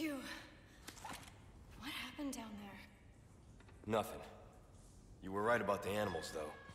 you. What happened down there? Nothing. You were right about the animals, though.